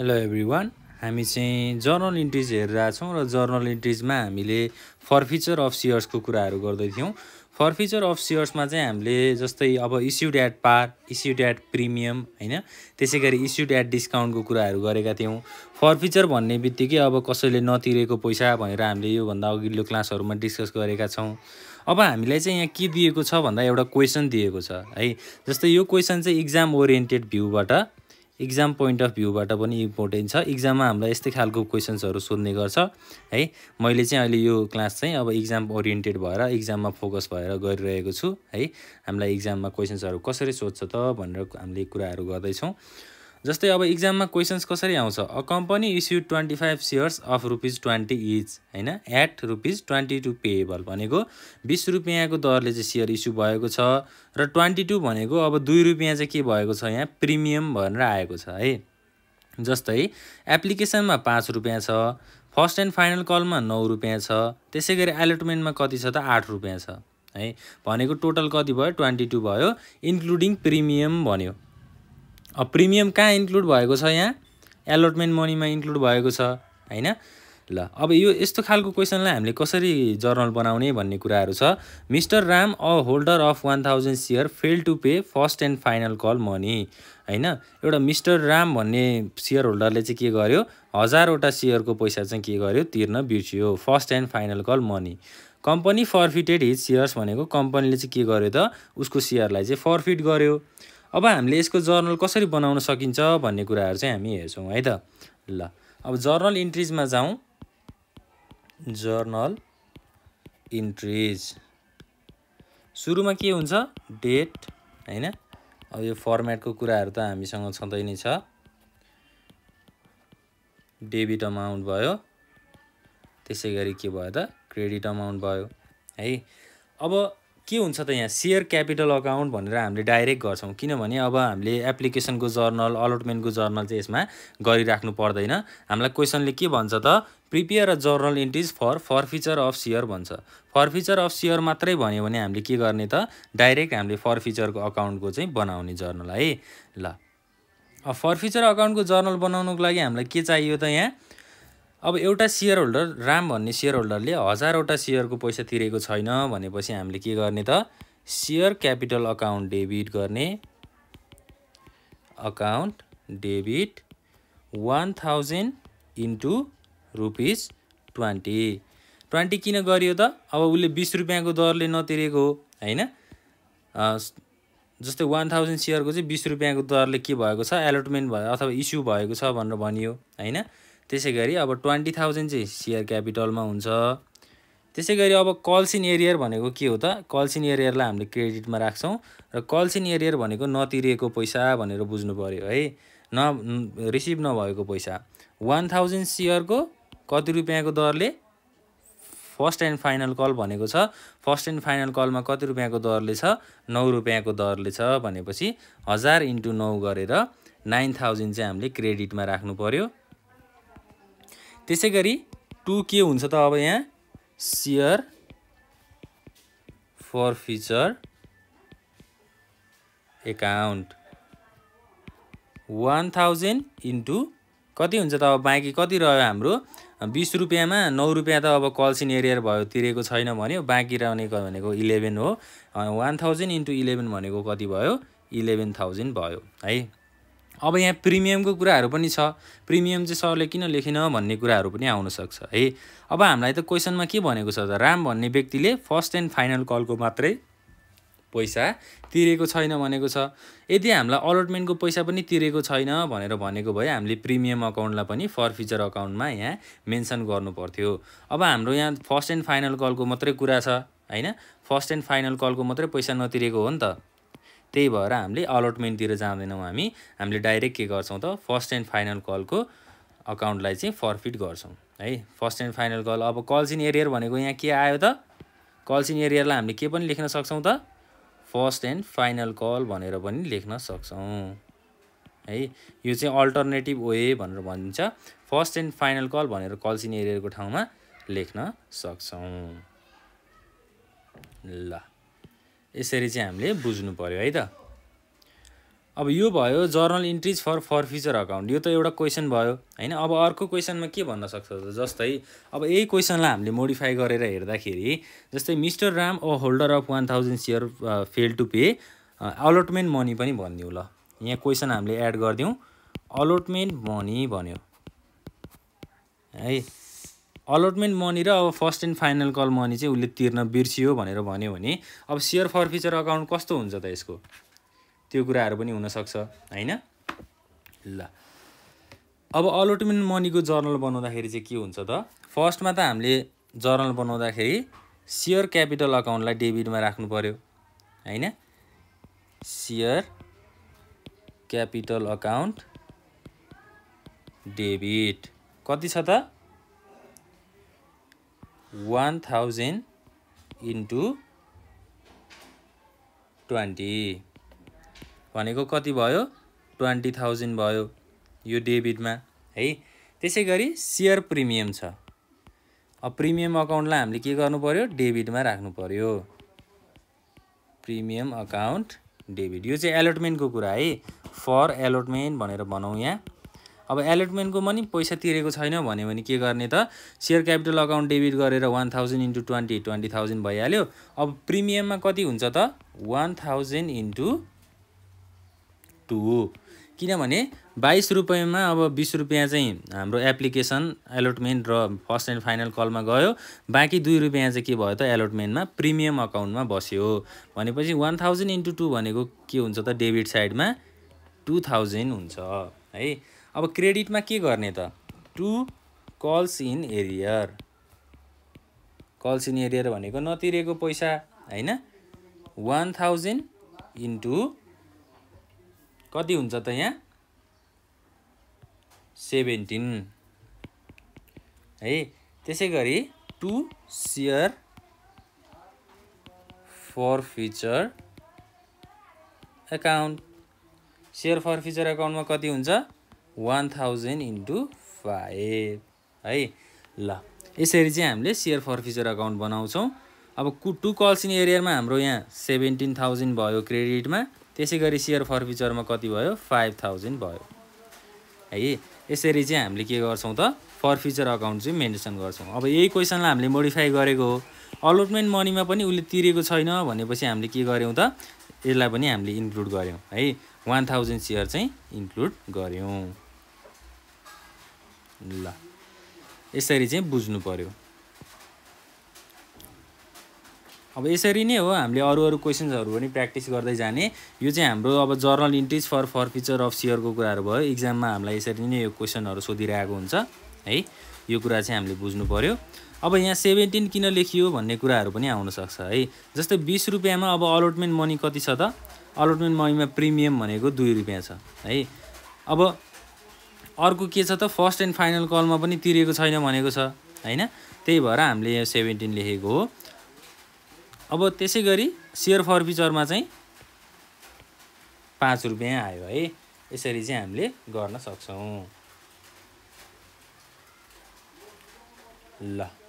hello every one हामी चाहिँ journal इन्ट्रिज हेरिरहेछौँ र जर्नल इन्ट्रिजमा हामीले फर्फिचर अफ सियर्सको कुराहरू गर्दैथ्यौँ फर्फिचर अफ सियर्समा चाहिँ हामीले जस्तै अब issued at par issued at premium होइन त्यसै गरी इस्युड एट डिस्काउन्टको कुराहरू गरेका थियौँ फर्फिचर भन्ने बित्तिकै अब कसैले नतिरेको पैसा भनेर हामीले योभन्दा अघिल्लो क्लासहरूमा डिस्कस गरेका छौँ अब हामीलाई चाहिँ यहाँ के दिएको छ भन्दा एउटा क्वेसन दिएको छ है जस्तै यो क्वेसन चाहिँ इक्जाम ओरिएन्टेड भ्यूबाट इक्जाम पोइन्ट अफ भ्यूबाट पनि इम्पोर्टेन्ट छ इक्जाममा हामीलाई यस्तै खालको क्वेसन्सहरू सोध्ने गर्छ है मैले चाहिँ अहिले यो क्लास चाहिँ अब इक्जाम ओरिएन्टेड भएर इक्जाममा फोकस भएर गरिरहेको छु है हामीलाई इक्जाममा क्वेसन्सहरू कसरी सोध्छ त भनेर हामीले कुराहरू गर्दैछौँ जस्तै अब इक्जाममा क्वेसन्स कसरी आउँछ a company issue twenty five shares of rupees twenty is होइन at rupees twenty two payable भनेको बिस रुपियाँको दरले चाहिँ सेयर इस्यु भएको छ र ट्वेन्टी टू भनेको अब दुई रुपियाँ चाहिँ के भएको छ यहाँ प्रिमियम भनेर आएको छ है जस्तै एप्लिकेसनमा पाँच रुपियाँ छ फर्स्ट एन्ड फाइनल कलमा नौ रुपियाँ छ त्यसै गरी एलोटमेन्टमा कति छ त आठ रुपियाँ छ है भनेको टोटल कति भयो ट्वेन्टी टू भयो इन्क्लुडिङ प्रिमियम भन्यो अब प्रिमियम कहाँ इन्क्लुड भएको छ यहाँ एलोटमेन्ट मनीमा इन्क्लुड भएको छ होइन ल अब यो यस्तो खालको क्वेसनलाई हामीले कसरी जर्नल बनाउने भन्ने कुराहरू छ mister Ram a holder of one thousand share fail to pay first and final call money होइन एउटा मिस्टर राम भन्ने सेयर होल्डरले चाहिँ के गर्यो हजारवटा सेयरको पैसा चाहिँ के गर्यो तिर्न बिर्सियो first and final call money company forfeited his shares भनेको कम्पनीले चाहिँ के गर्यो त उसको सेयरलाई चाहिँ फर्फिट गर्यो अब हामीले यसको जर्नल कसरी बनाउन सकिन्छ भन्ने कुराहरू चाहिँ हामी हेर्छौँ है त ल अब जर्नल इन्ट्रिजमा जाउँ जर्नल इन्ट्रिज सुरुमा के हुन्छ डेट होइन अब यो फर्मेटको कुराहरू त हामीसँग छँदै नै छ डेबिट अमाउन्ट भयो त्यसै गरी के भयो त क्रेडिट अमाउन्ट भयो है अब के हुन्छ त यहाँ सेयर क्यापिटल अकाउन्ट भनेर हामीले डाइरेक्ट गर्छौँ किनभने अब हामीले एप्लिकेसनको जर्नल अलोटमेन्टको जर्नल चाहिँ यसमा गरिराख्नु पर्दैन हामीलाई क्वेसनले के भन्छ त prepare a journal entries for forfeiture of share भन्छ फर्फिचर अफ सियर मात्रै भन्यो भने हामीले के गर्ने त डाइरेक्ट हामीले फर्फिचरको अकाउन्टको चाहिँ बनाउने जर्नल है ल फर्फिचर अकाउन्टको जर्नल बनाउनुको लागि हामीलाई के चाहियो त यहाँ अब एउटा सेयर होल्डर राम भन्ने सेयर होल्डरले हजारवटा सेयरको पैसा तिरेको छैन भनेपछि हामीले के गर्ने त सेयर क्यापिटल अकाउन्ट डेबिट गर्ने account debit one thousand into rupees twenty twenty किन गरियो त अब उसले बिस रुपियाँको दरले नतिरेको होइन जस्तै वान थाउजन्ड सेयरको चाहिँ बिस रुपियाँको दरले के भएको छ एलोटमेन्ट भयो अथवा इस्यु भएको छ भनेर भनियो होइन त्यसै गरी अब ट्वेन्टी थाउजन्ड चाहिँ सेयर क्यापिटलमा हुन्छ त्यसै गरी अब कल्सिन एरियर भनेको के हो त कल्सिन एरियरलाई हामीले क्रेडिटमा राख्छौँ र कल्सिन एरियर भनेको नतिरिएको पैसा भनेर बुझ्नु पऱ्यो है न रिसिभ नभएको पैसा वान थाउजन्ड सेयरको कति रुपियाँको दरले फर्स्ट एन्ड फाइनल कल भनेको छ फर्स्ट एन्ड फाइनल कलमा कति रुपियाँको दरले छ नौ रुपियाँको दरले छ भनेपछि हजार इन्टु नौ गरेर नाइन थाउजन्ड चाहिँ हामीले क्रेडिटमा राख्नु पऱ्यो त्यसै गरी टु के हुन्छ त अब यहाँ share forfeiture account one thousand into कति हुन्छ त अब बाँकी कति रह्यो हाम्रो बिस रुपियाँमा नौ रुपियाँ त अब कल्सिन एरियर भयो तिरेको छैन भन्यो बाँकी रहने भनेको इलेभेन हो वान थाउजन्ड इन्टु इलेभेन भनेको कति भयो इलेभेन थाउजन्ड भयो है अब यहाँ प्रिमियमको कुराहरू पनि छ प्रिमियम चाहिँ सरले किन लेखेन भन्ने कुराहरू पनि आउनसक्छ है अब हामीलाई त क्वेसनमा के भनेको छ त राम भन्ने व्यक्तिले फर्स्ट एन्ड फाइनल कलको मात्रै पैसा तिरेको छैन भनेको छ यदि हामीलाई अलोटमेन्टको पैसा पनि तिरेको छैन भनेर भनेको भए हामीले प्रिमियम अकाउन्टलाई पनि फर फ्युचर अकाउन्टमा यहाँ मेन्सन गर्नु पर्थ्यो अब हाम्रो यहाँ फर्स्ट एन्ड फाइनल कलको मात्रै कुरा छ होइन फर्स्ट एन्ड फाइनल कलको मात्रै पैसा नतिरेको हो नि त त्यही भएर हामीले अलोटमेन्टतिर जाँदैनौँ हामी हामीले डाइरेक्ट के गर्छौँ त फर्स्ट एन्ड फाइनल कलको अकाउन्टलाई चाहिँ फर्फिट गर्छौँ है फर्स्ट एन्ड फाइनल कल अब कल्स इन एरियर भनेको यहाँ के आयो त कल्स कल्सिन एरियरलाई हामीले के पनि लेख्न सक्छौँ त फर्स्ट एन्ड फाइनल कल भनेर पनि लेख्न सक्छौँ है यो चाहिँ अल्टरनेटिभ वे भनेर भनिन्छ फर्स्ट एन्ड फाइनल कल भनेर कल्स कल्सिन एरियरको ठाउँमा लेख्न सक्छौँ ल यसरी चाहिँ हामीले बुझ्नु पऱ्यो है त अब यो भयो journal entries for forfeiture account यो त एउटा क्वेसन भयो होइन अब अर्को क्वेसनमा के भन्न सक्छ जस्तै अब यही क्वेसनलाई हामीले मोडिफाई गरेर हेर्दाखेरि जस्तै mister Ram a holder of one thousand share fail to pay allotment money पनि भनिदिउँ ल यहाँ क्वेसन हामीले एड गरिदिउँ अलोटमेन्ट मनी भन्यो है अलोटमेन्ट मनी र अब first and final call money चाहिँ उसले तिर्न बिर्सियो भनेर भन्यो भने अब सेयर फर फ्युचर अकाउन्ट कस्तो हुन्छ त यसको त्यो कुराहरू पनि हुनसक्छ होइन ल अब अलोटमेन्ट मनीको जर्नल बनाउँदाखेरि चाहिँ के हुन्छ त फर्स्टमा त हामीले जर्नल बनाउँदाखेरि सेयर क्यापिटल अकाउन्टलाई डेबिटमा राख्नु पऱ्यो होइन सेयर क्यापिटल अकाउन्ट डेबिट कति छ त वान थाउजन्ड इन्टु ट्वेन्टी भनेको कति भयो ट्वेन्टी थाउजन्ड भयो यो डेबिटमा है त्यसै गरी सेयर प्रिमियम छ अब प्रिमियम अकाउन्टलाई हामीले के गर्नु पऱ्यो डेबिटमा राख्नु पऱ्यो प्रिमियम अकाउन्ट डेबिट यो चाहिँ एलोटमेन्टको कुरा है फर एलोटमेन्ट भनेर भनौँ यहाँ अब एलोटमेन्टको पनि पैसा तिरेको छैन भन्यो भने के गर्ने त सेयर क्यापिटल अकाउन्ट डेबिट गरेर one thousand into twenty twenty thousand भइहाल्यो अब प्रिमियममा कति हुन्छ त वान थाउजन्ड इन्टु टू किनभने बाइस रुपियाँमा अब बिस रुपियाँ चाहिँ हाम्रो एप्लिकेसन एलोटमेन्ट र फर्स्ट एन्ड फाइनल कलमा गयो बाँकी दुई रुपियाँ चाहिँ के भयो त एलोटमेन्टमा प्रिमियम अकाउन्टमा बस्यो भनेपछि वान थाउजन्ड इन्टु टू भनेको के हुन्छ त डेबिट साइडमा टु थाउजन्ड हुन्छ है अब क्रेडिटमा के गर्ने त to calls in arrear calls in arrear भनेको नतिरेको पैसा होइन वान थाउजन्ड इन्टु कति हुन्छ त यहाँ सेभेन्टिन है त्यसै गरी to share forfeiture account share forfeiture एकाउन्टमा कति हुन्छ वान थाउजन्ड इन्टु फाइभ है ल यसरी चाहिँ हामीले सेयर फर फ्युचर एकाउन्ट बनाउँछौँ अब कु टु कल्स इन एरियामा हाम्रो यहाँ सेभेन्टिन थाउजन्ड भयो क्रेडिटमा त्यसै गरी सेयर फर फ्युचरमा कति भयो फाइभ थाउजन्ड भयो है यसरी चाहिँ हामीले के गर्छौँ त फर फ्युचर अकाउन्ट चाहिँ मेन्टेसन गर्छौँ अब यही क्वेसनलाई हामीले मोडिफाई गरेको हो अलोटमेन्ट मनीमा पनि उसले तिरेको छैन भनेपछि हामीले के गऱ्यौँ त यसलाई पनि हामीले इन्क्लुड गऱ्यौँ है वान थाउजन्ड सेयर चाहिँ इन्क्लुड गऱ्यौँ ल यसरी चाहिँ बुझ्नु पऱ्यो अब यसरी नै हो हामीले अरू अरू क्वेसन्सहरू पनि प्र्याक्टिस गर्दै जाने यो चाहिँ हाम्रो अब journal entries for forfeiture of सियरको कुराहरू भयो इक्जाममा हामीलाई यसरी नै यो क्वेसनहरू सोधिरहेको हुन्छ है यो कुरा चाहिँ हामीले बुझ्नु पऱ्यो अब यहाँ सेभेन्टिन किन लेखियो भन्ने कुराहरू पनि आउनसक्छ है जस्तै बिस रुपियाँमा अब अलोटमेन्ट मनी कति छ त अलोटमेन्ट मनीमा प्रिमियम भनेको दुई रुपियाँ छ है अब अर्को के छ त फर्स्ट एन्ड फाइनल कलमा पनि तिरेको छैन भनेको छ होइन त्यही भएर हामीले यहाँ सेभेन्टिन लेखेको हो अब त्यसै गरी सेयर फर्फिचरमा चाहिँ पाँच रुपियाँ आयो है यसरी चाहिँ हामीले गर्न सक्छौँ ल